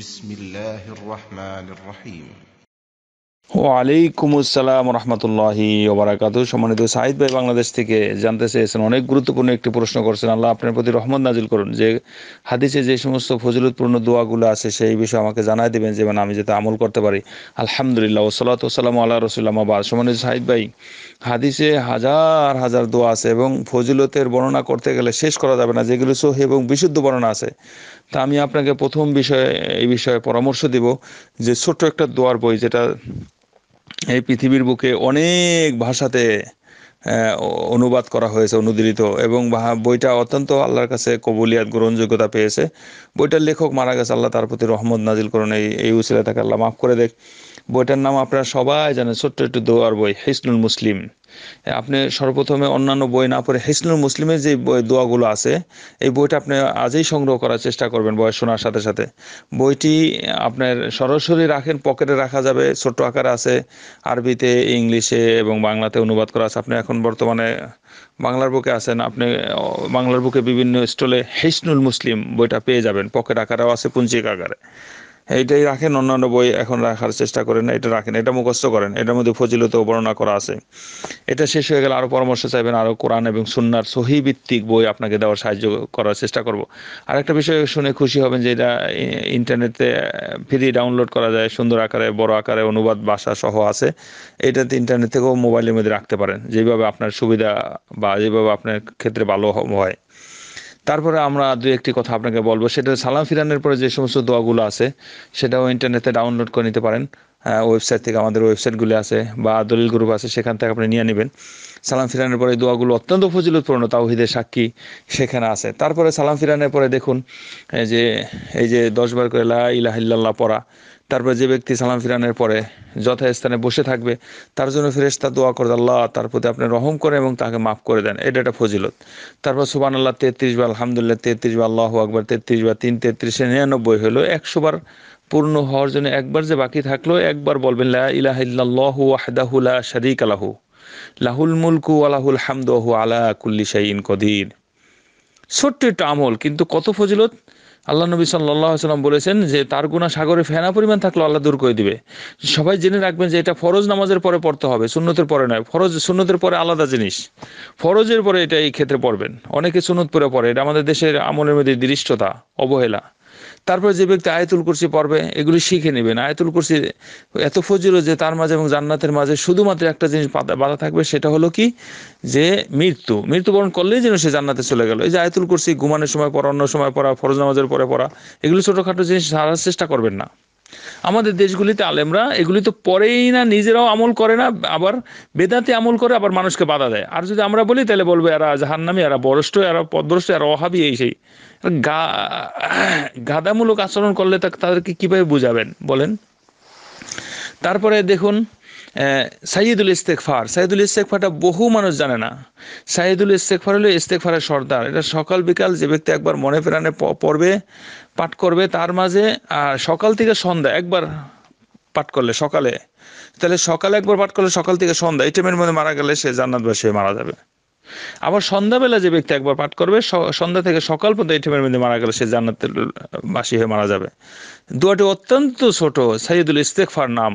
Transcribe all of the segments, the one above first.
بسم الله الرحمن الرحيم ওয়ালাইকুম আসসালাম ওবরাকাত সম্মানিত সাহিদ ভাই বাংলাদেশ থেকে জানতে চেয়েছেন অনেক গুরুত্বপূর্ণ একটি প্রশ্ন করছেন আল্লাহ আপনার প্রতি রহমত নাজিল করুন যে হাদিসে যে সমস্ত দোয়াগুলো আছে সেই বিষয়ে আমাকে জানাই দেবেন মানে আমি যাতে আমল করতে পারি আলহামদুলিল্লাহ ওসলাত ওসালাম আল্লাহ রসুল্লামাবাদ সম্মানিত সাহিদ ভাই হাদিসে হাজার হাজার দোয়া আছে এবং ফজিলতের বর্ণনা করতে গেলে শেষ করা যাবে না যেগুলো সহি এবং বিশুদ্ধ বর্ণনা আছে তা আমি আপনাকে প্রথম বিষয়ে এই বিষয়ে পরামর্শ দেব যে ছোট্ট একটা দোয়ার বই যেটা এই পৃথিবীর বুকে অনেক ভাষাতে অনুবাদ করা হয়েছে অনুদিত এবং বইটা অত্যন্ত আল্লাহর কাছে কবুলিয়াত গ্রহণযোগ্যতা পেয়েছে বইটার লেখক মারা গেছে আল্লাহ তার প্রতি রহমদ নাজিল করুন এই এই উচিলা থাকে আল্লাহ মাফ করে দেখ বইটার নাম আপনারা সবাই জানেন ছোট্ট একটু দোয়ার বই হিসনুল মুসলিম আপনি সর্বপ্রথমে অন্যান্য বই না পড়ে হেসনুল মুসলিমের যে দোয়াগুলো আছে এই বইটা আপনি আজই সংগ্রহ করার চেষ্টা করবেন বয়স শোনার সাথে সাথে বইটি আপনার সরাসরি রাখেন পকেটে রাখা যাবে ছোট্ট আকারে আছে আরবিতে ইংলিশে এবং বাংলাতে অনুবাদ করা আছে আপনি এখন বর্তমানে বাংলার বুকে আছেন আপনি বাংলার বুকে বিভিন্ন স্টলে হেসনুল মুসলিম বইটা পেয়ে যাবেন পকেট আকারেও আছে পুঞ্জিক আকারে এইটাই রাখেন অন্যান্য বই এখন রাখার চেষ্টা করেন এটা রাখেন এটা মুখস্থ করেন এটার মধ্যে ফজিলত বর্ণনা করা আছে এটা শেষ হয়ে গেলে আরও পরামর্শ চাইবেন আরও কোরআন এবং সুন্নার সহিভিত্তিক বই আপনাকে দেওয়ার সাহায্য করার চেষ্টা করব আর একটা বিষয় শুনে খুশি হবেন যে এটা ইন্টারনেটে ফ্রি ডাউনলোড করা যায় সুন্দর আকারে বড় আকারে অনুবাদ ভাষা সহ আছে এটাতে ইন্টারনেট থেকেও মোবাইলের মধ্যে রাখতে পারেন যেভাবে আপনার সুবিধা বা যেভাবে আপনার ক্ষেত্রে ভালো হয় তারপরে আমরা দু একটি কথা আপনাকে বলবো সেটা সালাম ফিরানের পরে যে সমস্ত দোয়াগুলো আছে সেটাও ইন্টারনেটে ডাউনলোড করে নিতে পারেন ওয়েবসাইট থেকে আমাদের ওয়েবসাইটগুলি আছে বা দলিল গ্রুপ আছে সেখান থেকে আপনি নিয়ে নেবেন সালাম ফিরানের পরে দোয়াগুলো অত্যন্ত ফজিলতপূর্ণ তাওহিদের সাক্ষী সেখানে আছে তারপরে সালাম ফিরানের পরে দেখুন যে এই যে দশবার করে লা ইলাহিল্লাহ পড়া তারপরে যে ব্যক্তি সালাম ফিরানোর পরে যথাস্থানে বসে থাকবে তার জন্য ফেরেস্তা দোয়া করে আল্লাহ তার প্রতি আপনি রহম করে এবং তাকে মাফ করে দেন এটা একটা ফজিলত তারপর সুবান আল্লাহ তেত্রিশ বা আলহামদুলিল্লাহ তেত্রিশ বা আল্লাহ আকবর তেত্রিশ বা তিন তেত্রিশে নিরানব্বই হলো একশোবার পূর্ণ হওয়ার জন্য একবার যে বাকি থাকলো একবার বলবেন লা ইলাহ ইল্লাল্লাহু লাহুল মুলকু ওয়া হামদু আলা কুল্লি শাইইন ছোট্ট একটা আমল কিন্তু কত ফজিলত আল্লাহ নবী সাল্লাহ সাল্লাম বলেছেন যে তার গুণা সাগরে ফেনা পরিমাণ থাকলে আল্লাহ দূর করে দিবে সবাই জেনে রাখবেন যে এটা ফরজ নামাজের পরে পড়তে হবে সুন্নতের পরে নয় ফরজ সুন্নতের পরে আলাদা জিনিস ফরজের পরে এটা এই ক্ষেত্রে পড়বেন অনেকে সুন্নত পরে পড়ে এটা আমাদের দেশের আমলের মধ্যে দৃষ্টতা অবহেলা তারপরে যে ব্যক্তি আয়তুল কুরসি পড়বে এগুলি শিখে নেবেন আয়তুল কুরসি এত ফজিল যে তার মাঝে এবং জান্নাতের মাঝে শুধুমাত্র একটা জিনিস বাধা থাকবে সেটা হলো কি যে মৃত্যু মৃত্যুবরণ করলেই যেন সে জান্নাতে চলে গেল এই যে আয়তুল কুরসি ঘুমানোর সময় পড়া অন্য সময় পড়া ফরজ নামাজের পরে পড়া এগুলি ছোটোখাটো জিনিস সারার চেষ্টা করবেন না আমাদের দেশগুলিতে আলেমরা এগুলি তো পরেই না নিজেরাও আমল করে না আবার বেদাতে আমল করে আবার মানুষকে বাধা দেয় আর যদি আমরা বলি তাহলে বলবো এরা জাহান নামে এরা বরষ্ট এরা পদ্রষ্ট এরা অহাবি এই সেই গা গাদামূলক আচরণ করলে তাদেরকে কিভাবে বুঝাবেন বলেন তারপরে দেখুন সাইয়দুল ইস্তেকফার সাইয়দুল ইস্তেকফারটা বহু মানুষ জানে না সাইয়দুল ইস্তেকফার হলো ইস্তেকফারের সর্দার এটা সকাল বিকাল যে ব্যক্তি একবার মনে প্রাণে পড়বে পাঠ করবে তার মাঝে আর সকাল থেকে সন্ধ্যা একবার পাঠ করলে সকালে তাহলে সকালে একবার পাঠ করলে সকাল থেকে সন্ধ্যা এই টাইমের মধ্যে মারা গেলে সে জান্নাতবাসী হয়ে মারা যাবে আবার সন্ধ্যাবেলা যে ব্যক্তি একবার পাঠ করবে সন্ধ্যা থেকে সকাল পর্যন্ত এই টাইমের মধ্যে মারা গেলে সে জান্নাতের বাসী হয়ে মারা যাবে দুয়াটি অত্যন্ত ছোট সাইদুল ইস্তেকফার নাম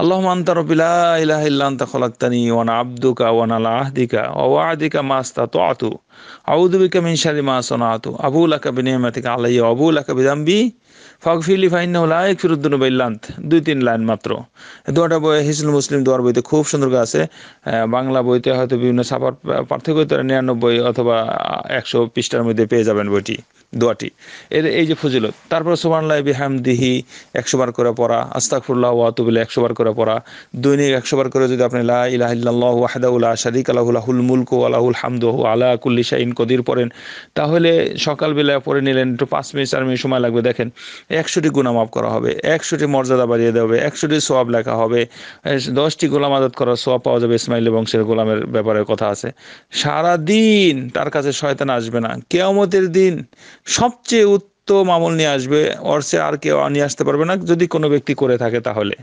আল্লাহ আন্তা রবিলা ইলাহ ইল্লান্তা খলাক্তানি ওয়ান আব্দুকা ওয়ান আলা আহদিকা ওয়াদিকা মাস্তা তো আতু আউদুবিকা মিনশারি মা সোনাতু আবু লাকা বিনিয়মাতিকা আলাইয়া আবু লাকা বিদাম্বি ফাগফিলি ফাইন্না হল আয়েক ফিরুদ্দুন ইল্লান্ত দুই তিন লাইন মাত্র দুটা বই হিসুল মুসলিম দুয়ার বইতে খুব সুন্দর আছে বাংলা বইতে হয়তো বিভিন্ন ছাপার পার্থক্য নিরানব্বই অথবা একশো পৃষ্ঠার মধ্যে পেয়ে যাবেন বইটি দোয়াটি এর এই যে ফজিলত তারপর সুবানলাহ বিহাম দিহি একশো বার করে পড়া আস্তাকফুল্লাহ ওয়াতুবিল্লা একশো বার করে পড়া দৈনিক একশো বার করে যদি আপনি লা ইলাহিল্লাহ ওয়াহাদাউল্লাহ শারিক আলাহুল মুলক লাহুল হামদু আলা কুল্লি শাইইন কদির পড়েন তাহলে বেলা পড়ে নিলেন একটু পাঁচ মিনিট চার মিনিট সময় লাগবে দেখেন একশোটি গুনাহ মাফ করা হবে একশোটি মর্যাদা বাড়িয়ে দেওয়া হবে একশোটি সোয়াব লেখা হবে দশটি গোলাম আজাদ করার সওয়াব পাওয়া যাবে ইসমাইল বংশের গোলামের ব্যাপারে কথা আছে সারা দিন তার কাছে শয়তান আসবে না কিয়ামতের দিন সবচেয়ে উত্তম আমল নিয়ে আসবে অর্থে আর কেউ নিয়ে আসতে পারবে না যদি কোনো ব্যক্তি করে থাকে তাহলে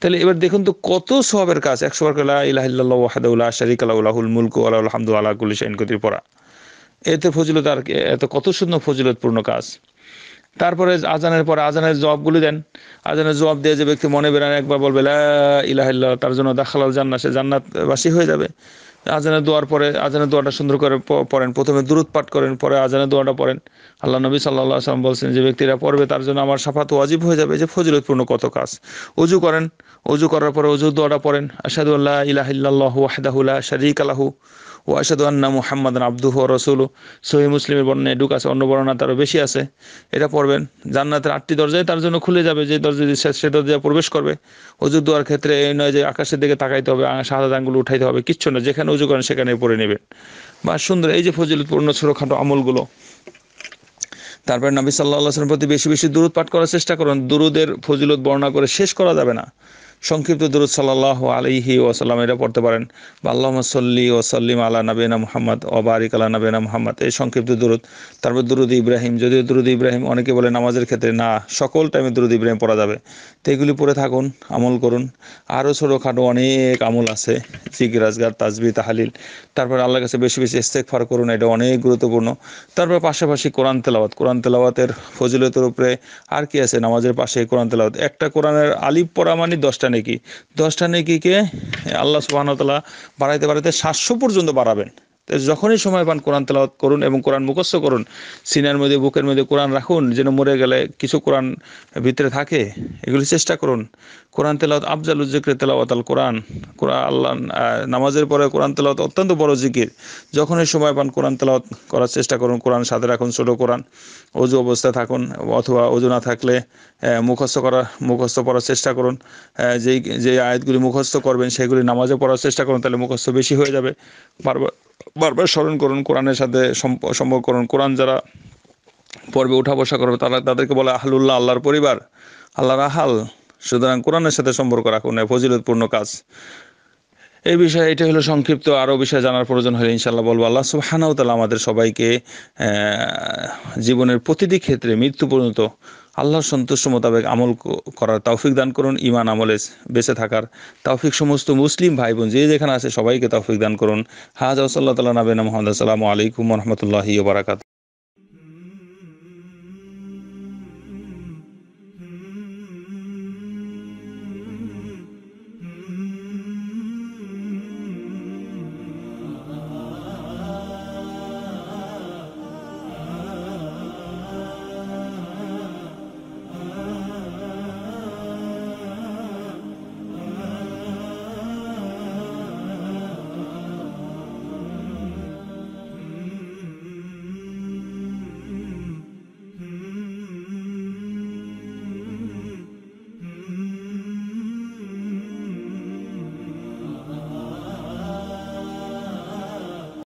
তাহলে এবার দেখুন তো কত সবের কাজ একশো বার কালা ইলাহিল্লাহ শারিক আলাহুল মুলক আলাহামদু আল্লাহ কুল্লি কতির পড়া এতে ফজিলত আর এত কত সুন্দর ফজিলতপূর্ণ কাজ তারপরে আজানের পরে আজানের জবাবগুলি দেন আজানের জবাব দিয়ে যে ব্যক্তি মনে বেরান একবার বলবে ইলাহ তার জন্য দেখালাল জান্না সে জান্নাতবাসী হয়ে যাবে আজানের দোয়ার পরে আজানের দোয়াটা সুন্দর করে পড়েন প্রথমে দূরত পাঠ করেন পরে আজানের দোয়াটা পড়েন আল্লাহ নবী সাল্লাহ সাল্লাম বলছেন যে ব্যক্তিরা পড়বে তার জন্য আমার সাফাত ওয়াজিব হয়ে যাবে যে ফজিলতপূর্ণ কত কাজ অজু করেন অজু করার পরে অজু দোয়াটা পড়েন আসাদুল্লাহ ইলাহিল্লাহ ওয়াহদাহুল্লাহ শারিক আলাহু ওয়াসাদু আন্না মুহাম্মদ আব্দুহ রসুল সহি মুসলিমের বর্ণে ডুক আছে অন্য বর্ণনা তারও বেশি আছে এটা পড়বেন জান্নাতের আটটি দরজায় তার জন্য খুলে যাবে যে দরজা সে দরজায় প্রবেশ করবে অজু দেওয়ার ক্ষেত্রে এই নয় যে আকাশের দিকে তাকাইতে হবে সাদা আঙ্গুল উঠাইতে হবে কিচ্ছু না যেখানে উজু করেন সেখানে পড়ে নেবেন বা সুন্দর এই যে পূর্ণ ছোটোখাটো আমলগুলো তারপরে নবী সাল্লাহ আসলামের প্রতি বেশি বেশি দূরত পাঠ করার চেষ্টা করুন দূরদের ফজিলত বর্ণনা করে শেষ করা যাবে না সংক্ষিপ্ত দরুদ সাল্লাহ আলহি ওসাল্লাম এটা পড়তে পারেন বা আল্লাহ সাল্লি সাল্লিম আলা নাবিনা মোহাম্মদ বারিক আলা নাবিনা মোহাম্মদ এই সংক্ষিপ্ত দরুদ তারপর দুরুদ ইব্রাহিম যদিও দুরুদ ইব্রাহিম অনেকে বলে নামাজের ক্ষেত্রে না সকল টাইমে দুরুদ ইব্রাহিম পড়া যাবে তো এগুলি পড়ে থাকুন আমল করুন আরও ছোটোখাটো অনেক আমল আছে জিগির রাজগার তাজবি তাহালিল তারপর আল্লাহর কাছে বেশি বেশি ফার করুন এটা অনেক গুরুত্বপূর্ণ তারপর পাশাপাশি কোরআন তেলাওয়াত কোরআন তেলাওয়াতের ফজিলতের উপরে আর কি আছে নামাজের পাশে কোরআন তেলাওয়াত একটা কোরআনের আলিপ পড়া মানে দশটা দশটা নেকি দশটা নেকিকে আল্লাহ সুবাহতাল্লাহ বাড়াইতে বাড়াইতে সাতশো পর্যন্ত বাড়াবেন যখনই সময় পান কোরআন তেলাওয়াত করুন এবং কোরআন মুখস্থ করুন সিনার মধ্যে বুকের মধ্যে কোরআন রাখুন যেন মরে গেলে কিছু কোরআন ভিতরে থাকে এগুলি চেষ্টা করুন কোরআন তেলাওত আফজাল জিক্রে তেলাওয়াত আল কোরআন কোরআন আল্লাহ নামাজের পরে কোরআন তেলাওত অত্যন্ত বড় জিকির যখনই সময় পান কোরআন তেলাওত করার চেষ্টা করুন কোরআন সাথে রাখুন ছোটো কোরআন অজু অবস্থায় থাকুন অথবা অজু না থাকলে মুখস্থ করা মুখস্থ পড়ার চেষ্টা করুন যেই যে আয়াতগুলি মুখস্থ করবেন সেগুলি নামাজে পড়ার চেষ্টা করুন তাহলে মুখস্থ বেশি হয়ে যাবে বারবার বারবার স্মরণ করুন কোরআনের সাথে সম্পর্ক করুন কোরআন যারা পর্বে উঠা বসা করবে তারা তাদেরকে বলে আহলুল্লাহ আল্লাহর পরিবার আল্লাহর আহাল সুতরাং কোরআনের সাথে সম্পর্ক রাখুন ফজিলতপূর্ণ কাজ এই বিষয়ে এটা হলো সংক্ষিপ্ত আরও বিষয় জানার প্রয়োজন হলে ইনশাল্লাহ বলবো আল্লাহ হানাও তালা আমাদের সবাইকে জীবনের প্রতিটি ক্ষেত্রে মৃত্যু পর্যন্ত আল্লাহর সন্তুষ্ট মোতাবেক আমল করার তৌফিক দান করুন ইমান আমলে বেঁচে থাকার তৌফিক সমস্ত মুসলিম ভাই বোন যে যেখানে আছে সবাইকে তৌফিক দান করুন হাজ সাল্লাহ তালা নাবিন মোহাম্মদ সাল্লামু আলাইকুম রহমতুল্লাহি বারাকাত